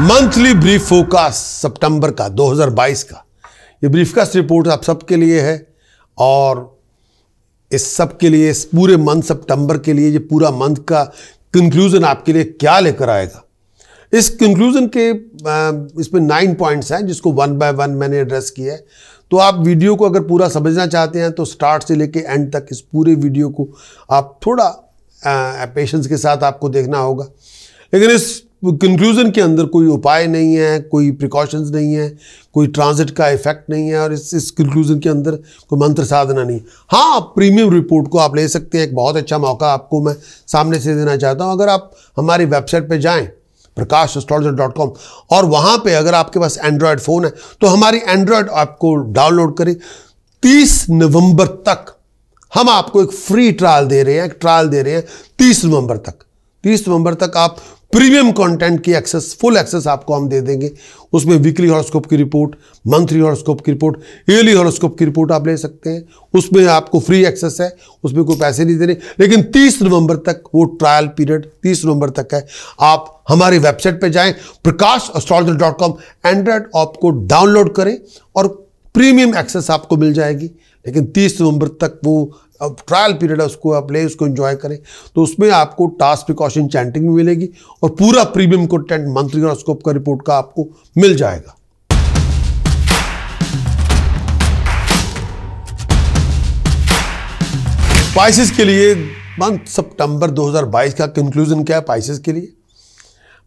monthly brief focus सितंबर का 2022 का ये ब्रीफकास्ट रिपोर्ट आप सबके लिए है और इस सब के लिए इस पूरे मंथ सितंबर के लिए ये पूरा मंथ का कंक्लूज़न आपके लिए क्या लेकर आएगा इस कंक्लूज़न के इसमें नाइन पॉइंट्स हैं जिसको वन बाय वन मैंने एड्रेस किया है तो आप वीडियो को अगर पूरा समझना चाहते हैं तो स्टार्ट से लेके एंड तक इस पूरे वीडियो को आप थोड़ा पेशेंस के साथ आपको देखना होगा लेकिन इस कंक्लूज़न के अंदर कोई उपाय नहीं है कोई प्रिकॉशंस नहीं है कोई ट्रांजिट का इफेक्ट नहीं है और इस इस कंक्लूज़न के अंदर कोई मंत्र साधना नहीं हाँ प्रीमियम रिपोर्ट को आप ले सकते हैं एक बहुत अच्छा मौका आपको मैं सामने से देना चाहता हूँ अगर आप हमारी वेबसाइट पर जाएँ प्रकाश डॉट कॉम और वहाँ पर अगर आपके पास एंड्रॉयड फ़ोन है तो हमारी एंड्रॉयड ऐप को डाउनलोड करें तीस नवंबर तक हम आपको एक फ्री ट्रायल दे रहे हैं एक ट्रायल दे रहे हैं तीस नवंबर तक तीस नवंबर तक आप प्रीमियम कंटेंट की एक्सेस फुल एक्सेस आपको हम दे देंगे उसमें वीकली हॉरोस्कोप की रिपोर्ट मंथली हॉरोस्कोप की रिपोर्ट ईयरली हॉरोस्कोप की रिपोर्ट आप ले सकते हैं उसमें आपको फ्री एक्सेस है उसमें कोई पैसे नहीं देने लेकिन 30 नवंबर तक वो ट्रायल पीरियड 30 नवंबर तक है आप हमारी वेबसाइट पर जाएं Prakash astrologer dot com Android app को डाउनलोड करें और प्रीमियम एक्सेस आपको मिल जाएगी लेकिन 30 नवंबर तक वो अब ट्रायल पीरियड है उसको आप ले उसको इंजॉय करें तो उसमें आपको टास्क प्रिकॉशन चैंटिंग भी मिलेगी और पूरा प्रीमियम कंटेंट मंथली हॉरोस्कोप का रिपोर्ट का आपको मिल जाएगा पाइसिस के लिए मंथ सितंबर 2022 का कंक्लूजन क्या है पाइसिस के लिए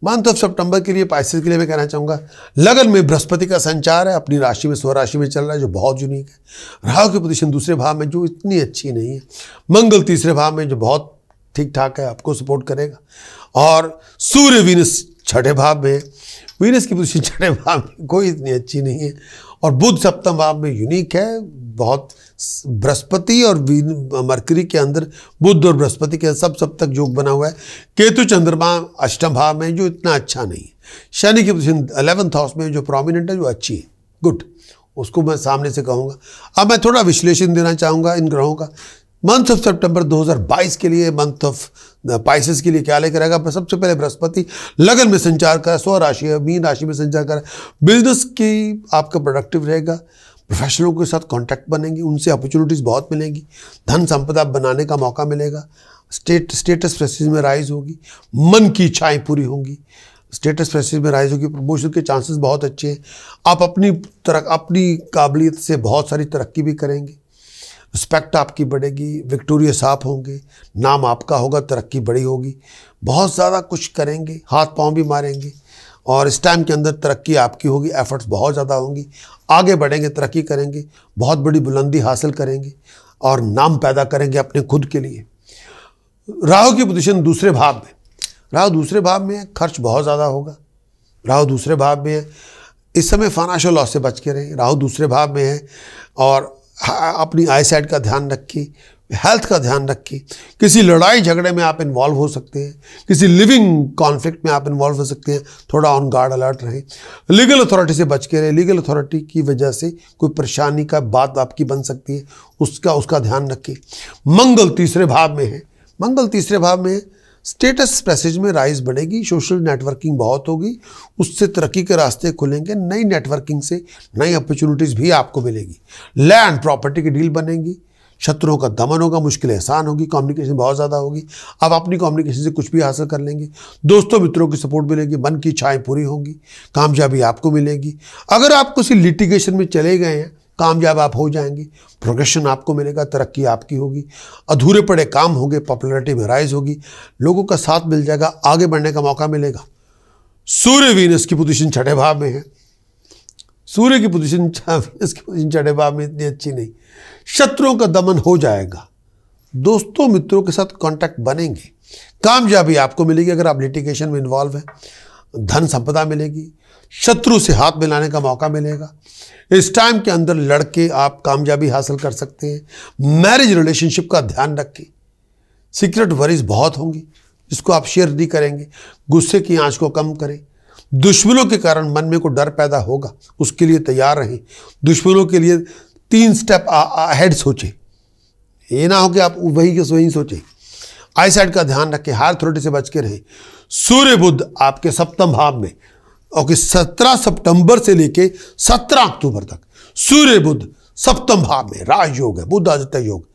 मंथ ऑफ सितंबर के लिए पाइसिस के लिए मैं कहना चाहूँगा लगन में बृहस्पति का संचार है अपनी राशि में स्वराशि में चल रहा है जो बहुत यूनिक है राहु की पोजीशन दूसरे भाव में जो इतनी अच्छी नहीं है मंगल तीसरे भाव में जो बहुत ठीक ठाक है आपको सपोर्ट करेगा और सूर्य वीनस छठे भाव में वीनस की पोजिशन छठे भाव में कोई इतनी अच्छी नहीं है और बुध सप्तम भाव में यूनिक है बहुत बृहस्पति और मरकरी के अंदर बुद्ध और बृहस्पति के सब सब तक योग बना हुआ है केतु चंद्रमा अष्टम भाव में जो इतना अच्छा नहीं है शनि की पोजिशन अलेवंथ हाउस में जो प्रोमिनेंट है जो अच्छी है गुड उसको मैं सामने से कहूँगा अब मैं थोड़ा विश्लेषण देना चाहूँगा इन ग्रहों का मंथ ऑफ सितंबर 2022 के लिए मंथ ऑफ पाइसिस के लिए क्या लेकर आएगा सबसे पहले बृहस्पति लगन में संचार कर स्व राशि मीन राशि में संचार कर बिजनेस की आपका प्रोडक्टिव रहेगा प्रोफेशनलों के साथ कॉन्टैक्ट बनेंगे उनसे अपॉर्चुनिटीज़ बहुत मिलेंगी धन संपदा बनाने का मौका मिलेगा स्टेट स्टेटस प्रेसिस में राइज होगी मन की इच्छाएँ पूरी होंगी स्टेटस प्रेसिस में राइज होगी प्रमोशन के चांसेस बहुत अच्छे हैं आप अपनी तरक् अपनी काबिलियत से बहुत सारी तरक्की भी करेंगे रिस्पेक्ट आपकी बढ़ेगी विक्टोरिया साफ होंगे नाम आपका होगा तरक्की बड़ी होगी बहुत ज़्यादा कुछ करेंगे हाथ पांव भी मारेंगे और इस टाइम के अंदर तरक्की आपकी होगी एफर्ट्स बहुत ज़्यादा होंगी आगे बढ़ेंगे तरक्की करेंगे बहुत बड़ी बुलंदी हासिल करेंगे और नाम पैदा करेंगे अपने खुद के लिए राहु की पोजिशन दूसरे भाव में राहु दूसरे भाव में है खर्च बहुत ज़्यादा होगा राहु दूसरे भाव में है इस समय फाइनेंशियल लॉस से बच के रहें राहु दूसरे भाव में है और अपनी आई साइड का ध्यान रखें हेल्थ का ध्यान रखें किसी लड़ाई झगड़े में आप इन्वॉल्व हो सकते हैं किसी लिविंग कॉन्फ्लिक्ट में आप इन्वॉल्व हो सकते हैं थोड़ा ऑन गार्ड अलर्ट रहें लीगल अथॉरिटी से बच के रहें लीगल अथॉरिटी की वजह से कोई परेशानी का बात आपकी बन सकती है उसका उसका ध्यान रखें मंगल तीसरे भाव में है मंगल तीसरे भाव में है स्टेटस पैसेज में राइज बढ़ेगी सोशल नेटवर्किंग बहुत होगी उससे तरक्की के रास्ते खुलेंगे नई नेटवर्किंग से नई अपॉर्चुनिटीज़ भी आपको मिलेगी लैंड प्रॉपर्टी की डील बनेगी शत्रुओं का दमन होगा मुश्किल आसान होगी कम्युनिकेशन बहुत ज़्यादा होगी आप अपनी कम्युनिकेशन से कुछ भी हासिल कर लेंगे दोस्तों मित्रों की सपोर्ट मिलेगी मन की इच्छाएँ पूरी होंगी कामयाबी आपको मिलेगी अगर आप किसी लिटिगेशन में चले गए हैं कामयाब आप हो जाएंगे प्रोग्रेशन आपको मिलेगा तरक्की आपकी होगी अधूरे पड़े काम होंगे पॉपुलरिटी में राइज होगी लोगों का साथ मिल जाएगा आगे बढ़ने का मौका मिलेगा सूर्य वीनस की पोजीशन छठे भाव में है सूर्य की पोजीशन वीनस की पोजीशन चढ़े बाब में इतनी अच्छी नहीं शत्रुओं का दमन हो जाएगा दोस्तों मित्रों के साथ कांटेक्ट बनेंगे कामयाबी आपको मिलेगी अगर आप लिटिगेशन में इन्वॉल्व हैं धन संपदा मिलेगी शत्रु से हाथ मिलाने का मौका मिलेगा इस टाइम के अंदर लड़के आप कामयाबी हासिल कर सकते हैं मैरिज रिलेशनशिप का ध्यान रखें सीक्रेट वरीज बहुत होंगी जिसको आप शेयर नहीं करेंगे गुस्से की आँच को कम करें दुश्मनों के कारण मन में को डर पैदा होगा उसके लिए तैयार रहें दुश्मनों के लिए तीन स्टेप अहेड सोचें ये ना हो कि आप वही के वहीं सोचें आई साइड का ध्यान रखें हार थ्रोटे से बच के रहें सूर्य बुद्ध आपके सप्तम भाव में और कि सत्रह सितंबर से लेके सत्रह अक्टूबर तक सूर्य बुद्ध सप्तम भाव में राजयोग है बुद्ध आदित्य योग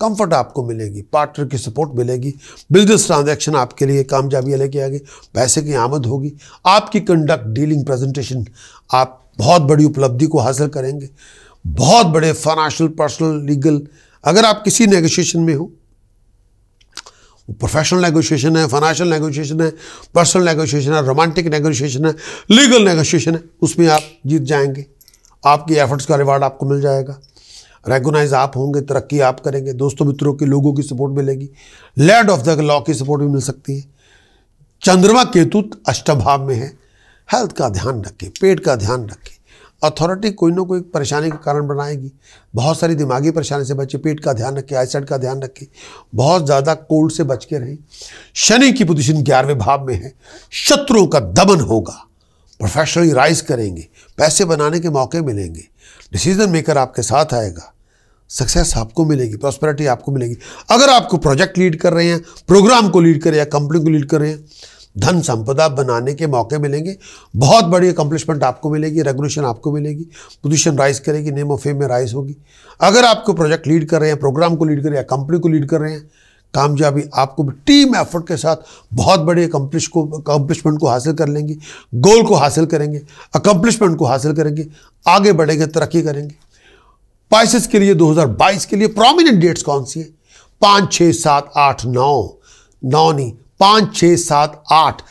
कंफर्ट आपको मिलेगी पार्टनर की सपोर्ट मिलेगी बिजनेस ट्रांजैक्शन आपके लिए कामयाबियाँ लेके आगे पैसे की आमद होगी आपकी कंडक्ट डीलिंग प्रेजेंटेशन आप बहुत बड़ी उपलब्धि को हासिल करेंगे बहुत बड़े फाइनेंशियल पर्सनल लीगल अगर आप किसी नेगोशिएशन में हो प्रोफेशनल नेगोशिएशन है फाइनेंशियल नेगोशिएशन है पर्सनल नेगोशिएशन है रोमांटिक नेगोशिएशन है लीगल नेगोशिएशन है उसमें आप जीत जाएंगे आपकी एफर्ट्स का रिवार्ड आपको मिल जाएगा रेगोनाइज आप होंगे तरक्की आप करेंगे दोस्तों मित्रों के लोगों की सपोर्ट मिलेगी लैंड ऑफ द लॉ की सपोर्ट भी मिल सकती है चंद्रमा केतु अष्टम भाव में है हेल्थ का ध्यान रखें पेट का ध्यान रखें अथॉरिटी कोई ना कोई परेशानी का कारण बनाएगी बहुत सारी दिमागी परेशानी से बचे पेट का ध्यान रखें आईसाइड का ध्यान रखें बहुत ज़्यादा कोल्ड से बच के रहें शनि की पोजिशन ग्यारहवें भाव में है शत्रुओं का दमन होगा प्रोफेशनली राइज करेंगे पैसे बनाने के मौके मिलेंगे डिसीजन मेकर आपके साथ आएगा सक्सेस आपको मिलेगी प्रॉस्पेरिटी आपको मिलेगी अगर आपको प्रोजेक्ट लीड कर रहे हैं प्रोग्राम को लीड कर रहे हैं कंपनी को लीड कर रहे हैं धन संपदा बनाने के मौके मिलेंगे बहुत बड़ी अकम्पलिशमेंट आपको मिलेगी रेगुलेशन आपको मिलेगी पोजीशन राइज करेगी नेम ऑफ फेम में राइज होगी अगर आपको प्रोजेक्ट लीड कर रहे हैं प्रोग्राम को लीड कर रहे हैं कंपनी को लीड कर रहे हैं कामयाबी आपको भी टीम एफर्ट के साथ बहुत बड़े अकम्पलिश को अकम्पलिशमेंट को हासिल कर लेंगे गोल को हासिल करेंगे अकम्पलिशमेंट को हासिल करेंगे आगे बढ़ेंगे तरक्की करेंगे पाइसिस के लिए 2022 के लिए प्रोमिनेंट डेट्स कौन सी हैं पाँच छः सात आठ नौ नौ नहीं पाँच छः सात आठ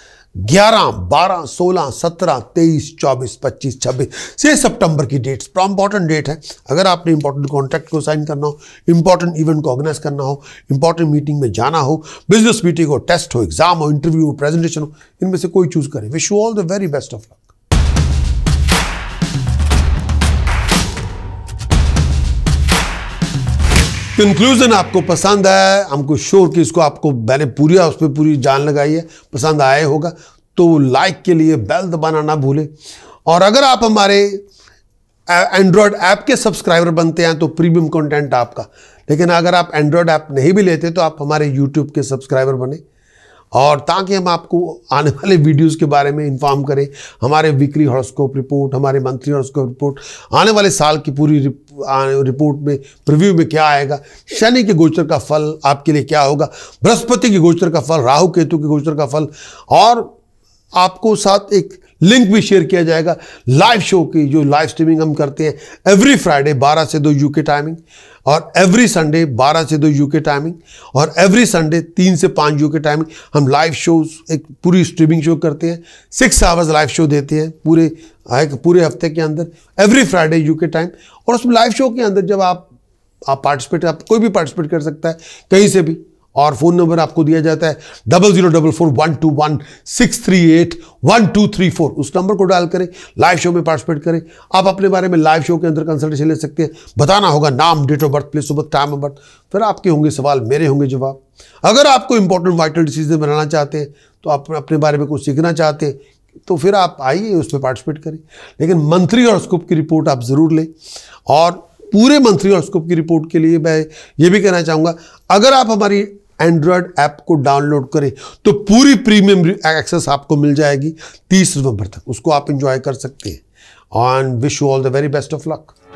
ग्यारह बारह सोलह सत्रह तेईस चौबीस पच्चीस छब्बीस से सितंबर की डेट्स इंपॉर्टेंट डेट है अगर आपने इंपॉर्टेंट कॉन्ट्रैक्ट को साइन करना हो इंपॉर्टेंट इवेंट को ऑर्गेनाइज करना हो इंपॉर्टेंट मीटिंग में जाना हो बिजनेस मीटिंग हो टेस्ट हो एग्जाम हो इंटरव्यू हो प्रेजेंटेशन हो इनमें से कोई चूज करें wish you all the very best of luck conclusion आपको पसंद आया है हमको श्योर कि इसको आपको मैंने पूरी उस पर पूरी जान लगाई है पसंद आया होगा तो लाइक के लिए बेल दबाना ना भूलें और अगर आप हमारे एंड्रॉयड ऐप के सब्सक्राइबर बनते हैं तो प्रीमियम कंटेंट आपका लेकिन अगर आप एंड्रॉयड ऐप नहीं भी लेते तो आप हमारे यूट्यूब के सब्सक्राइबर बने और ताकि हम आपको आने वाले वीडियोस के बारे में इन्फॉर्म करें हमारे वीकली हॉरोस्कोप रिपोर्ट हमारे मंथली हॉरोस्कोप रिपोर्ट आने वाले साल की पूरी रिपोर्ट में प्रीव्यू में क्या आएगा शनि के गोचर का फल आपके लिए क्या होगा बृहस्पति के गोचर का फल राहु केतु के गोचर का फल और आपको साथ एक लिंक भी शेयर किया जाएगा लाइव शो की जो लाइव स्ट्रीमिंग हम करते हैं एवरी फ्राइडे 12 से 2 यूके टाइमिंग और एवरी संडे 12 से 2 यूके टाइमिंग और एवरी संडे 3 से 5 यूके टाइमिंग हम लाइव शो एक पूरी स्ट्रीमिंग शो करते हैं सिक्स आवर्स लाइव शो देते हैं पूरे हाँ, पूरे हफ्ते के अंदर एवरी फ्राइडे यूके टाइम और उसमें लाइव शो के अंदर जब आप आप पार्टिसिपेट आप कोई भी पार्टिसिपेट कर सकता है कहीं से भी और फ़ोन नंबर आपको दिया जाता है double zero double four one two one six three eight one two three four उस नंबर को डायल करें लाइव शो में पार्टिसिपेट करें आप अपने बारे में लाइव शो के अंदर कंसल्टेशन ले सकते हैं बताना होगा नाम date of birth place of birth time of birth फिर आपके होंगे सवाल मेरे होंगे जवाब अगर आपको इंपॉर्टेंट वाइटल डिसीजन बनाना चाहते हैं तो आप अपने बारे में कुछ सीखना चाहते हैं तो फिर आप आइए उसमें पार्टिसिपेट करें लेकिन मंथली और स्कूप की रिपोर्ट आप ज़रूर लें और पूरे मंथली और स्कूप की रिपोर्ट के लिए मैं ये भी कहना चाहूँगा अगर आप हमारी एंड्रॉयड ऐप को डाउनलोड करें तो पूरी प्रीमियम एक्सेस आपको मिल जाएगी तीस नवंबर तक उसको आप इंजॉय कर सकते हैं on wish you all the very best of luck